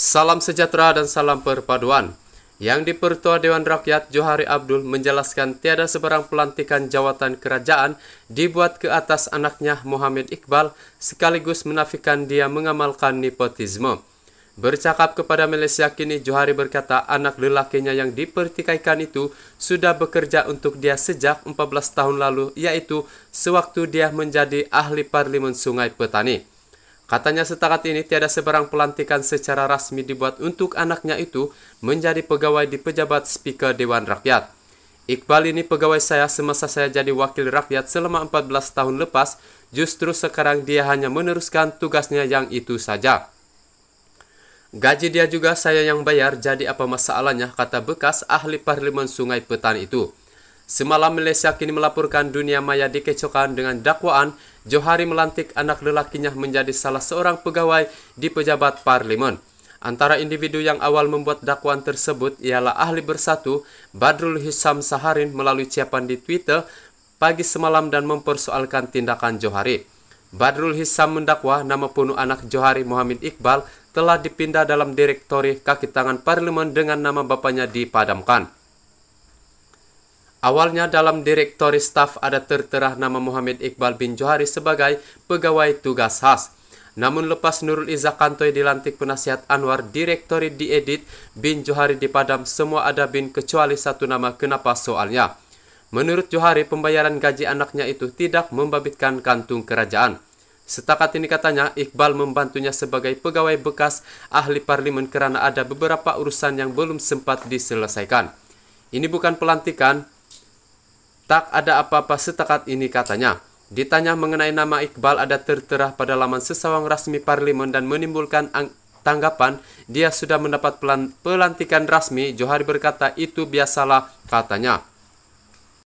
Salam sejahtera dan salam perpaduan. Yang dipertua Dewan Rakyat Johari Abdul menjelaskan tiada sebarang pelantikan jawatan kerajaan dibuat ke atas anaknya Muhammad Iqbal sekaligus menafikan dia mengamalkan nepotisme. Bercakap kepada Malaysia kini Johari berkata anak lelakinya yang dipertikaikan itu sudah bekerja untuk dia sejak 14 tahun lalu yaitu sewaktu dia menjadi ahli parlimen Sungai Petani. Katanya setakat ini tiada sebarang pelantikan secara rasmi dibuat untuk anaknya itu menjadi pegawai di pejabat Speaker Dewan Rakyat. Iqbal ini pegawai saya semasa saya jadi wakil rakyat selama 14 tahun lepas, justru sekarang dia hanya meneruskan tugasnya yang itu saja. Gaji dia juga saya yang bayar, jadi apa masalahnya, kata bekas ahli Parlimen Sungai Petan itu. Semalam Malaysia kini melaporkan dunia maya dikecohkan dengan dakwaan Johari melantik anak lelakinya menjadi salah seorang pegawai di pejabat parlimen. Antara individu yang awal membuat dakwaan tersebut ialah ahli bersatu Badrul Hisam Saharin melalui ciapan di Twitter pagi semalam dan mempersoalkan tindakan Johari. Badrul Hisam mendakwa nama penuh anak Johari Muhammad Iqbal telah dipindah dalam direktori kaki tangan parlemen dengan nama bapaknya dipadamkan. Awalnya dalam direktori staf ada tertera nama Muhammad Iqbal bin Johari sebagai pegawai tugas khas. Namun lepas Nurul Izzah kantoi dilantik penasihat Anwar, direktori diedit, bin Johari dipadam semua ada bin kecuali satu nama kenapa soalnya. Menurut Johari, pembayaran gaji anaknya itu tidak membabitkan kantung kerajaan. Setakat ini katanya, Iqbal membantunya sebagai pegawai bekas ahli parlimen karena ada beberapa urusan yang belum sempat diselesaikan. Ini bukan pelantikan, Tak ada apa-apa setakat ini katanya. Ditanya mengenai nama Iqbal ada tertera pada laman sesawang rasmi Parlimen dan menimbulkan tanggapan dia sudah mendapat pelantikan rasmi. Johari berkata itu biasalah katanya.